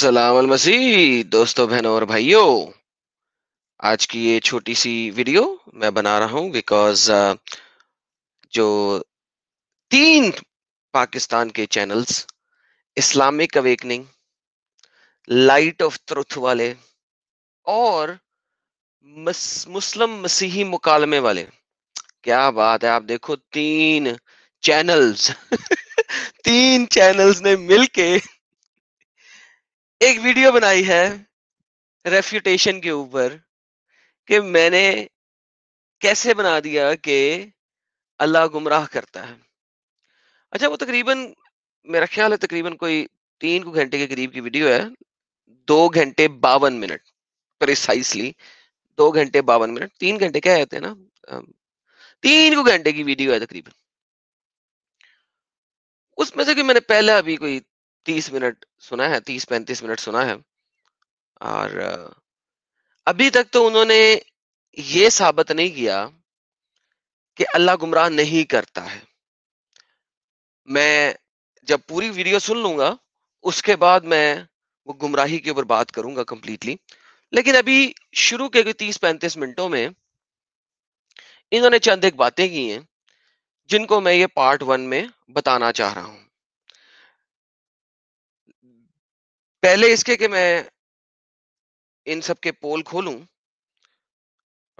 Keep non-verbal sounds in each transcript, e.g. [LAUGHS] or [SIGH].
अस्सलाम मसीह दोस्तों बहनों और भाइयों आज की ये छोटी सी वीडियो मैं बना रहा हूं बिकॉज uh, जो तीन पाकिस्तान के channels Islamic awakening light of truth वाले और मुस्लिम मसीही मुकालमे वाले क्या बात है आप देखो तीन चैनल्स [LAUGHS] तीन चैनल्स ने मिलके एक वीडियो बनाई है रेफ्यूटेशन के ऊपर कि मैंने कैसे बना दिया कि अल्लाह गुमराह करता है अच्छा वो तकरीबन मेरा ख्याल है तकरीबन कोई तीन को घंटे के करीब की वीडियो है दो घंटे बावन मिनट प्रिसाइसली दो घंटे बावन मिनट तीन घंटे क्या कहते हैं ना तीन को घंटे की वीडियो है तकरीबन उसमें से कि मैंने पहले अभी कोई तीस मिनट सुना है तीस पैंतीस मिनट सुना है और अभी तक तो उन्होंने ये साबित नहीं किया कि अल्लाह गुमराह नहीं करता है मैं जब पूरी वीडियो सुन लूंगा उसके बाद मैं वो गुमराही के ऊपर बात करूंगा कंप्लीटली लेकिन अभी शुरू के तीस पैंतीस मिनटों में इन्होंने चंद एक बातें की हैं जिनको मैं ये पार्ट वन में बताना चाह रहा हूं पहले इसके कि मैं इन सब के पोल खोलू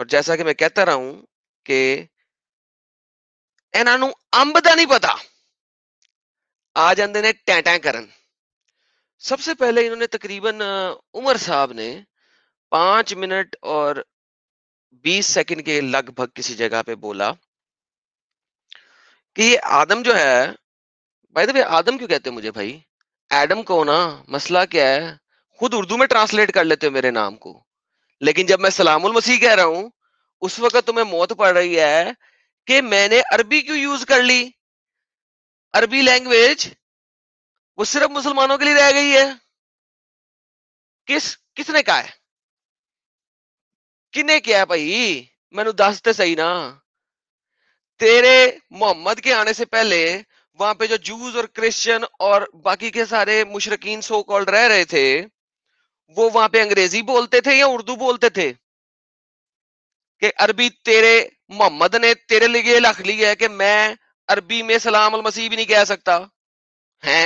और जैसा कि मैं कहता रहा हूं कि ਇਹਨਾਂ ਨੂੰ ਅੰਬ ਦਾ ਨਹੀਂ ਪਤਾ ਆ ਜਾਂਦੇ ਨੇ ਟੈਂਟਾਂ ਕਰਨ ਸਭ ਤੋਂ ਪਹਿਲੇ ਇਹਨਾਂ ਨੇ ਤਕਰੀਬਨ ਉਮਰ ਸਾਹਿਬ और बीस सेकंड के लगभग किसी जगह पे बोला कि ये आदम जो है भाई दबे आदम क्यों कहते हैं मुझे भाई एडम को ना मसला क्या है खुद उर्दू में ट्रांसलेट कर लेते हो मेरे नाम को लेकिन जब मैं सलामुल मसीह कह रहा हूं उस वक्त तुम्हें मौत पड़ रही है कि मैंने अरबी क्यों यूज कर ली अरबी लैंग्वेज वो सिर्फ मुसलमानों के लिए रह गई है किस किसने कहा है किने क्या भाई मैनू दस तो सही ना तेरे मोहम्मद के आने से पहले वहां पे जो जूस और क्रिश्चियन और बाकी के सारे मुशरकिन सो कॉल्ड रह रहे थे वो वहां पे अंग्रेजी बोलते थे या उर्दू बोलते थे कि अरबी तेरे मोहम्मद ने तेरे लिए लख ली है कि मैं अरबी में सलाम अल मसीह भी नहीं कह सकता है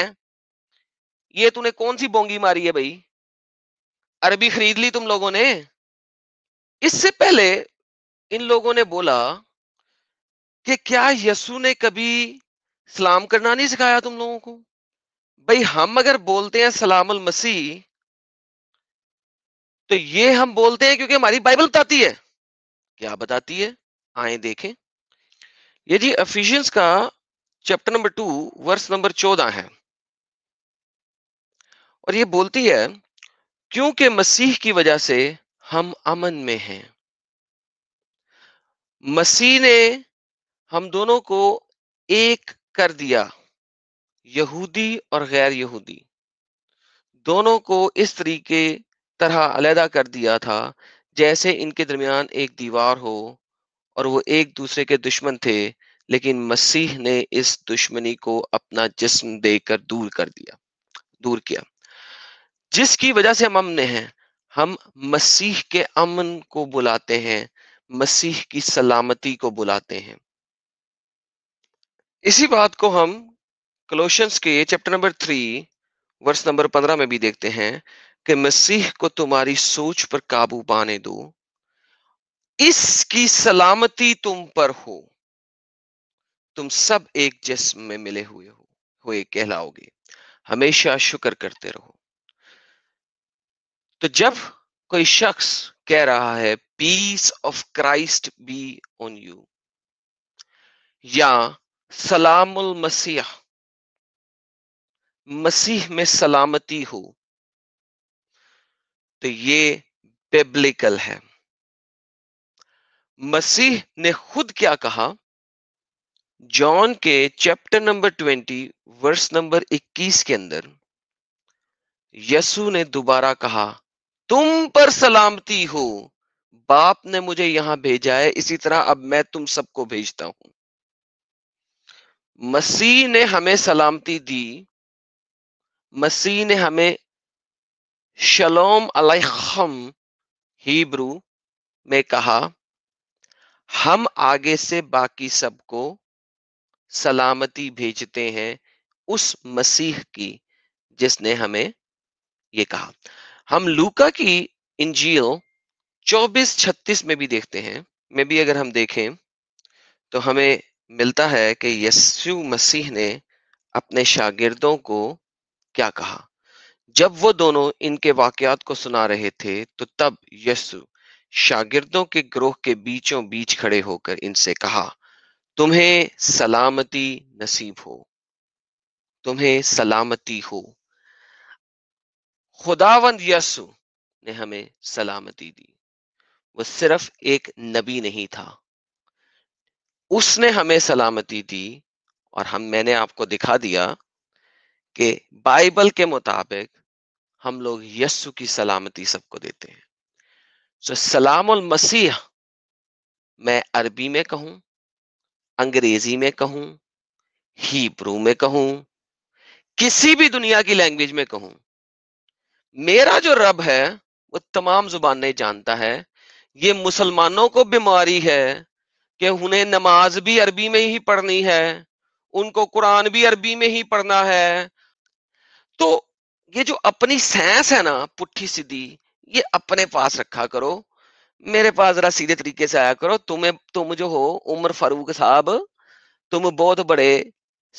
ये तूने कौन सी बोंगी मारी है भाई अरबी खरीद ली तुम लोगों ने इससे पहले इन लोगों ने बोला कि क्या यसु ने कभी सलाम करना नहीं सिखाया तुम लोगों को भाई हम अगर बोलते हैं सलाम मसीह तो ये हम बोलते हैं क्योंकि हमारी बाइबल बताती है क्या बताती है आए देखें ये जी अफिशियंस का chapter number two verse number चौदह है और ये बोलती है क्योंकि मसीह की वजह से हम अमन में हैं मसीह ने हम दोनों को एक कर दिया यहूदी और गैर यहूदी दोनों को इस तरीके तरह अलहदा कर दिया था जैसे इनके दरमियान एक दीवार हो और वो एक दूसरे के दुश्मन थे लेकिन मसीह ने इस दुश्मनी को अपना जिस्म देकर दूर कर दिया दूर किया जिसकी वजह से हम अमन हैं हम मसीह के अमन को बुलाते हैं मसीह की सलामती को बुलाते हैं इसी बात को हम कलोशंस के chapter number three verse number पंद्रह में भी देखते हैं कि मसीह को तुम्हारी सोच पर काबू पाने दो इसकी सलामती तुम पर हो तुम सब एक जिसम में मिले हुए हो हुए कहलाओगे हमेशा शुक्र करते रहो तो जब कोई शख्स कह रहा है peace of Christ be on you या सलाम उल मसीह मसीह में सलामती हो तो ये बेब्लिकल है मसीह ने खुद क्या कहा जॉन के chapter number twenty verse number इक्कीस के अंदर यसु ने दोबारा कहा तुम पर सलामती हो बाप ने मुझे यहां भेजा है इसी तरह अब मैं तुम सबको भेजता हूं मसीह ने हमें सलामती दी मसीह ने हमें शलोम अलैखम हिब्रू में कहा हम आगे से बाकी सबको सलामती भेजते हैं उस मसीह की जिसने हमें ये कहा हम लूका की इंजील 24 36 में भी देखते हैं में भी अगर हम देखें तो हमें मिलता है कि यस्सु मसीह ने अपने शागिर्दों को क्या कहा जब वो दोनों इनके वाकयात को सुना रहे थे तो तब यस्सु शागिर्दों के ग्रोह के बीचों बीच खड़े होकर इनसे कहा तुम्हें सलामती नसीब हो तुम्हें सलामती हो खुदावंद यसु ने हमें सलामती दी वो सिर्फ एक नबी नहीं था उसने हमें सलामती दी और हम मैंने आपको दिखा दिया कि बाइबल के मुताबिक हम लोग यस्सु की सलामती सबको देते हैं सो सलाम मसीह मैं अरबी में कहूं अंग्रेजी में कहूं हिब्रू में कहूं किसी भी दुनिया की लैंग्वेज में कहूं मेरा जो रब है वो तमाम जुबानें जानता है ये मुसलमानों को बीमारी है कि उन्हें नमाज भी अरबी में ही पढ़नी है उनको कुरान भी अरबी में ही पढ़ना है तो ये जो अपनी सैंस है ना पुट्ठी सीधी ये अपने पास रखा करो मेरे पास जरा सीधे तरीके से आया करो तुम्हें तुम जो हो उमर फारूक साहब तुम बहुत बड़े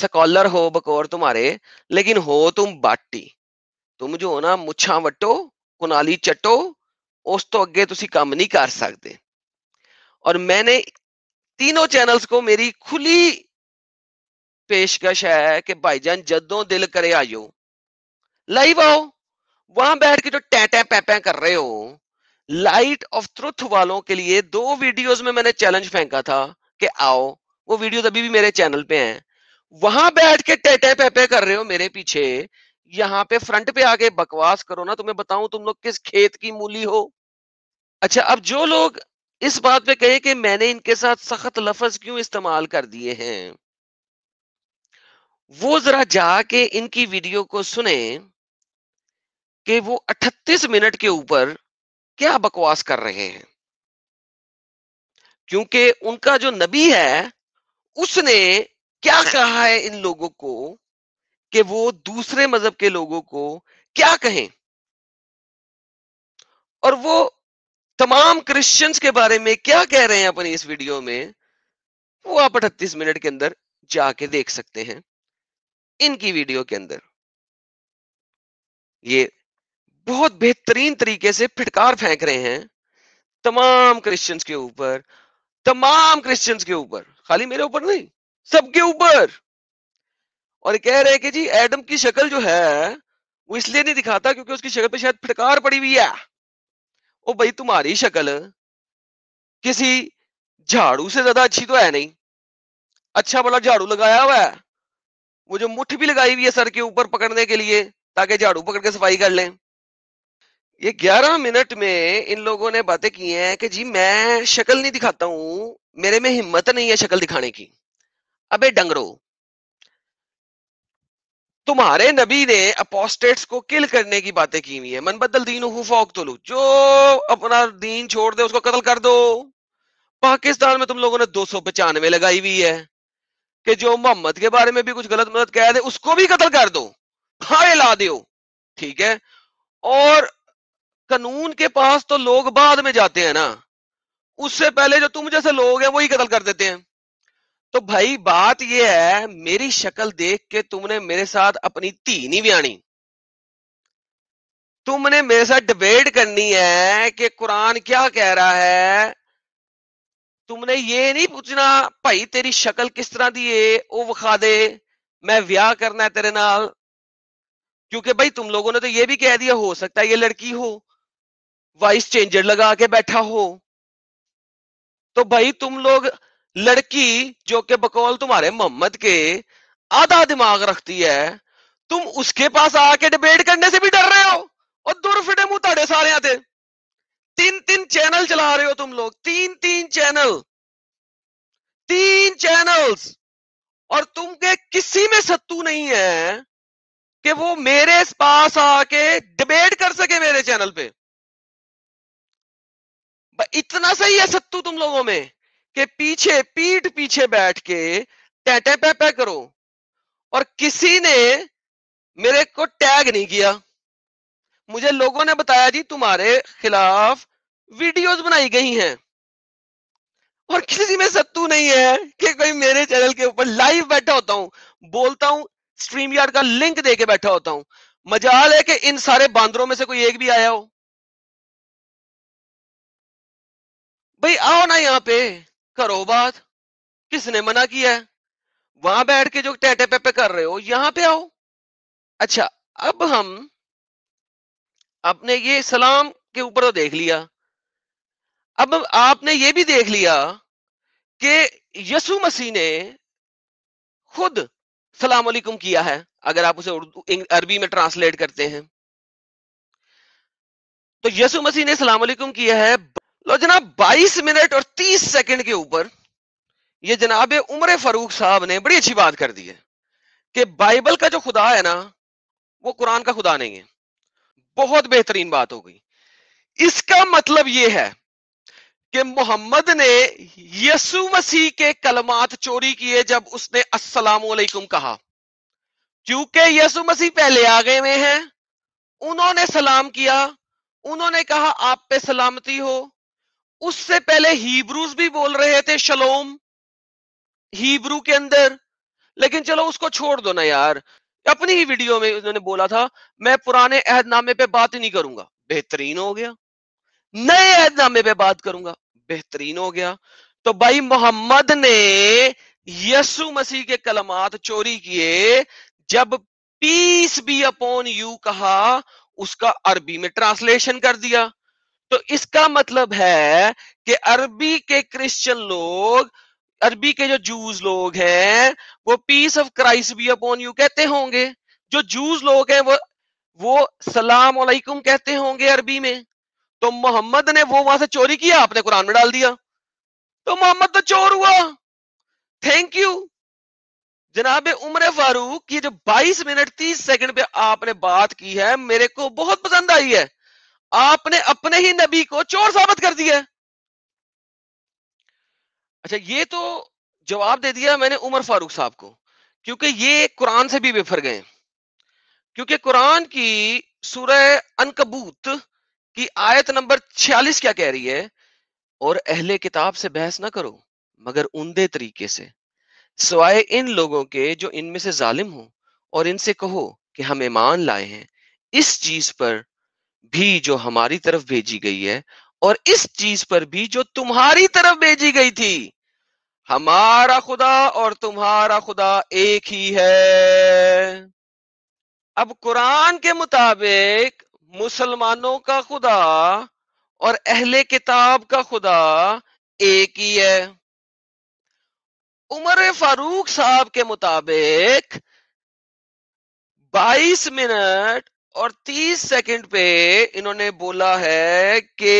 सकॉलर हो बकौर तुम्हारे लेकिन हो तुम बाटी तुम जो हो ना मुछा वटो कुनाली चटो उस तो अगे तुम कम नहीं कर सकते और मैंने तीनों चैनल को मेरी खुली पेशकश है कि भाईजान जदों दिल करे आयो लाइव आओ वहां बैठ के जो टैटे पैपे कर रहे हो लाइट ऑफ ट्रुथ वालों के लिए दो वीडियोस में मैंने चैलेंज फेंका था कि आओ वो वीडियो अभी भी मेरे चैनल पे हैं वहां बैठ के टैटे पैपे कर रहे हो मेरे पीछे यहाँ पे फ्रंट पे आके बकवास करो ना तुम्हें बताऊं तुम लोग किस खेत की मूली हो अच्छा अब जो लोग इस बात पे कहे कि मैंने इनके साथ सख्त लफज क्यों इस्तेमाल कर दिए हैं वो जरा जाके इनकी वीडियो को सुने कि वो 38 मिनट के ऊपर क्या बकवास कर रहे हैं क्योंकि उनका जो नबी है उसने क्या कहा है इन लोगों को कि वो दूसरे मजहब के लोगों को क्या कहें और वो तमाम क्रिश्चियंस के बारे में क्या कह रहे हैं अपनी इस वीडियो में वो आप अठतीस मिनट के अंदर जाके देख सकते हैं इनकी वीडियो के अंदर ये बहुत बेहतरीन तरीके से फिटकार फेंक रहे हैं तमाम क्रिश्चियंस के ऊपर तमाम क्रिश्चियंस के ऊपर खाली मेरे ऊपर नहीं सबके ऊपर और कह रहे हैं कि जी एडम की शक्ल जो है वो इसलिए नहीं दिखाता क्योंकि उसकी शक्ल पे शायद फिटकार पड़ी हुई है ओ भाई तुम्हारी शक्ल किसी झाड़ू से ज्यादा अच्छी तो है नहीं अच्छा बड़ा झाड़ू लगाया हुआ है वो जो मुठ भी लगाई हुई है सर के ऊपर पकड़ने के लिए ताकि झाड़ू पकड़ के सफाई कर लें ये 11 मिनट में इन लोगों ने बातें की हैं कि जी मैं शक्ल नहीं दिखाता हूं मेरे में हिम्मत नहीं है शक्ल दिखाने की अबे डंगरो तुम्हारे नबी ने अपोस्टेट्स को किल करने की बातें की हुई है मन बदल दीन फोक तो लू जो अपना दीन छोड़ दे उसको कतल कर दो पाकिस्तान में तुम लोगों ने दो सौ पचानवे लगाई हुई है कि जो मोहम्मद के बारे में भी कुछ गलत मदद कह दे उसको भी कतल कर दो खाए ला दो ठीक है और कानून के पास तो लोग बाद में जाते हैं ना उससे पहले जो तुम जैसे लोग हैं वही कतल कर देते हैं तो भाई बात यह है मेरी शक्ल देख के तुमने मेरे साथ अपनी धी नहीं ब्याणी तुमने मेरे साथ डिबेट करनी है कि कुरान क्या कह रहा है तुमने ये नहीं पूछना भाई तेरी शक्ल किस तरह दी है वो विखा दे मैं व्याह करना है तेरे नाल क्योंकि भाई तुम लोगों ने तो ये भी कह दिया हो सकता है ये लड़की हो वाइस चेंजर लगा के बैठा हो तो भाई तुम लोग लड़की जो कि बकौल तुम्हारे मोहम्मद के आधा दिमाग रखती है तुम उसके पास आके डिबेट करने से भी डर रहे हो और दूर फिटे मुंह ताड़े सारे आते तीन तीन चैनल चला रहे हो तुम लोग तीन तीन चैनल तीन चैनल और तुम के किसी में सत्तू नहीं है कि वो मेरे पास आके डिबेट कर सके मेरे चैनल पे इतना सही है सत्तू तुम लोगों में के पीछे पीठ पीछे बैठ के टैटे पैपे करो और किसी ने मेरे को टैग नहीं किया मुझे लोगों ने बताया जी तुम्हारे खिलाफ वीडियोस बनाई गई हैं और किसी में सत्तू नहीं है कि कोई मेरे चैनल के ऊपर लाइव बैठा होता हूं बोलता हूं स्ट्रीम यार्ड का लिंक दे के बैठा होता हूं मजाल है कि इन सारे बांदरों में से कोई एक भी आया हो भाई आओ ना यहां पे करो बात किसने मना किया है वहां बैठ के जो टैटे पेपे कर रहे हो यहां पे आओ अच्छा अब हम आपने ये सलाम के ऊपर तो देख लिया अब आपने ये भी देख लिया कि यसु मसीह ने खुद सलाम अलैकुम किया है अगर आप उसे उर्दू अरबी में ट्रांसलेट करते हैं तो यसु मसीह ने सलाम अलैकुम किया है लो जनाब 22 मिनट और 30 सेकंड के ऊपर ये जनाब उमर फारूक साहब ने बड़ी अच्छी बात कर दी है कि बाइबल का जो खुदा है ना वो कुरान का खुदा नहीं है बहुत बेहतरीन बात हो गई इसका मतलब ये है कि मोहम्मद ने यसु मसीह के कलमात चोरी किए जब उसने अस्सलाम वालेकुम कहा क्योंकि यसु मसीह पहले आ गए हुए हैं उन्होंने सलाम किया उन्होंने कहा आप पे सलामती हो उससे पहले हीब्रूज भी बोल रहे थे शलोम हीब्रू के अंदर लेकिन चलो उसको छोड़ दो ना यार अपनी ही वीडियो में उन्होंने बोला था मैं पुराने अहदनामे पे बात ही नहीं करूंगा बेहतरीन हो गया नए अहदनामे पे बात करूंगा बेहतरीन हो गया तो भाई मोहम्मद ने यसु मसीह के कलमात चोरी किए जब पीस बी अपॉन यू कहा उसका अरबी में ट्रांसलेशन कर दिया तो इसका मतलब है कि अरबी के क्रिश्चियन लोग अरबी के जो जूज लोग हैं वो peace of Christ be upon you कहते होंगे जो जूज लोग हैं वो वो सलाम वालेकुम कहते होंगे अरबी में तो मोहम्मद ने वो वहां से चोरी किया आपने कुरान में डाल दिया तो मोहम्मद तो चोर हुआ थैंक यू जनाब उमर फारूक की जो 22 मिनट 30 सेकंड पे आपने बात की है मेरे को बहुत पसंद आई है आपने अपने ही नबी को चोर साबित कर दिया अच्छा ये तो जवाब दे दिया मैंने उमर फारूक साहब को क्योंकि ये कुरान से भी बेफर गए क्योंकि कुरान की सूरह अनकबूत की आयत नंबर 46 क्या कह रही है और अहले किताब से बहस ना करो मगर उमदे तरीके से सवाए इन लोगों के जो इनमें से जालिम हो और इनसे कहो कि हम ईमान लाए हैं इस चीज पर भी जो हमारी तरफ भेजी गई है और इस चीज पर भी जो तुम्हारी तरफ भेजी गई थी हमारा खुदा और तुम्हारा खुदा एक ही है अब कुरान के मुताबिक मुसलमानों का खुदा और अहले किताब का खुदा एक ही है उमर फारूक साहब के मुताबिक 22 मिनट और 30 सेकंड पे इन्होंने बोला है कि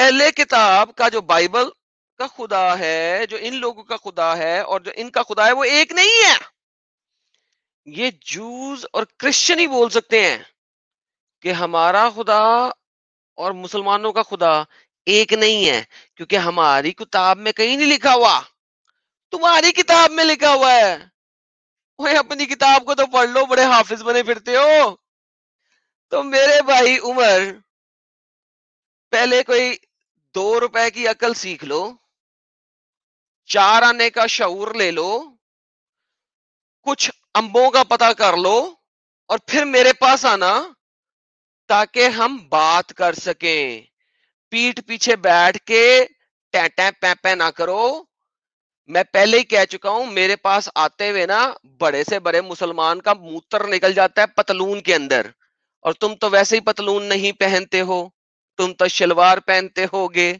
एहले किताब का जो बाइबल का खुदा है जो इन लोगों का खुदा है और जो इनका खुदा है वो एक नहीं है ये जूस और क्रिश्चियन ही बोल सकते हैं कि हमारा खुदा और मुसलमानों का खुदा एक नहीं है क्योंकि हमारी किताब में कहीं नहीं लिखा हुआ तुम्हारी किताब में लिखा हुआ है ओए अपनी किताब को तो पढ़ लो बड़े हाफिज बने फिरते हो तो मेरे भाई उमर पहले कोई दो रुपए की अकल सीख लो चार आने का शऊर ले लो कुछ अंबों का पता कर लो और फिर मेरे पास आना ताकि हम बात कर सके पीठ पीछे बैठ के टैटे पैपे ना करो मैं पहले ही कह चुका हूं मेरे पास आते हुए ना बड़े से बड़े मुसलमान का मूत्र निकल जाता है पतलून के अंदर और तुम तो वैसे ही पतलून नहीं पहनते हो तुम तो शलवार पहनते होगे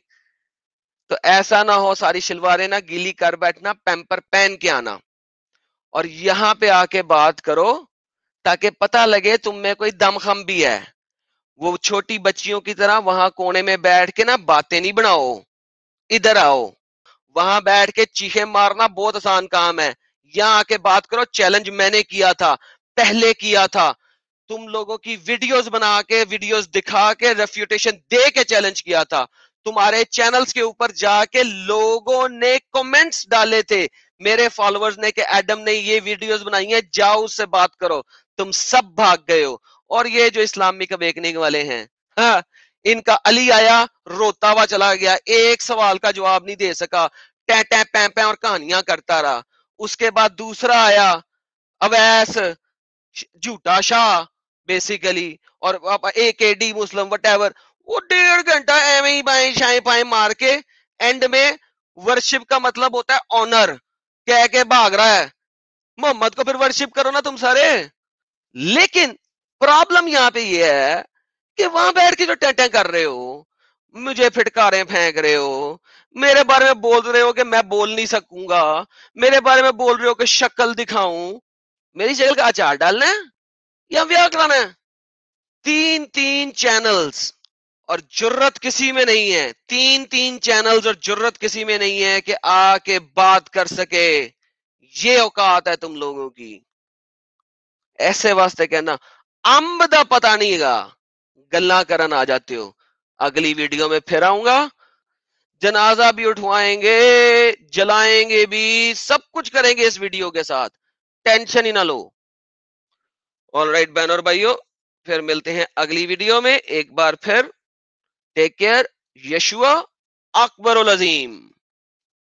तो ऐसा ना हो सारी शलवारें ना गीली कर बैठना पैम्पर पहन के आना और यहां पे आके बात करो ताकि पता लगे तुम में कोई दमखम भी है वो छोटी बच्चियों की तरह वहां कोने में बैठ के ना बातें नहीं बनाओ इधर आओ वहां बैठ के चीहे मारना बहुत आसान काम है यहाँ आके बात करो चैलेंज मैंने किया था पहले किया था तुम लोगों की वीडियोस बना के वीडियोस दिखा के रेफ्यूटेशन दे के चैलेंज किया था तुम्हारे चैनल्स के ऊपर जाके लोगों ने कमेंट्स डाले थे मेरे फॉलोअर्स ने कि एडम ने ये वीडियोस बनाई है जाओ उससे बात करो तुम सब भाग गए हो और ये जो इस्लामिक अवेकनिंग वाले हैं हाँ, इनका अली आया रोता हुआ चला गया एक सवाल का जवाब नहीं दे सका टै टै पै पै और कहानियां करता रहा उसके बाद दूसरा आया अवैस झूठा शाह बेसिकली और ए के डी मुस्लिम वट एवर वो डेढ़ घंटा एवं ही बाएं शाएं पाए मार के एंड में वर्शिप का मतलब होता है ऑनर कह के भाग रहा है मोहम्मद को फिर वर्शिप करो ना तुम सारे लेकिन प्रॉब्लम यहां पे ये यह है कि वहां बैठ के जो टेंटें कर रहे हो मुझे फिटकारें फेंक रहे हो मेरे बारे में बोल रहे हो कि मैं बोल नहीं सकूंगा मेरे बारे में बोल रहे हो कि शक्ल दिखाऊं मेरी शक्ल का अचार डालना है या ब्याह कराना है तीन तीन चैनल्स और जरूरत किसी में नहीं है तीन तीन चैनल्स और जरूरत किसी में नहीं है कि आके बात कर सके ये औकात है तुम लोगों की ऐसे वास्ते कहना अम्ब का पता नहीं गा गल्ला करन आ जाते हो अगली वीडियो में फिर आऊंगा जनाजा भी उठवाएंगे जलाएंगे भी सब कुछ करेंगे इस वीडियो के साथ टेंशन ही ना लो ऑल राइट बहन और भाइयों फिर मिलते हैं अगली वीडियो में एक बार फिर टेक केयर यशुआ अकबर अजीम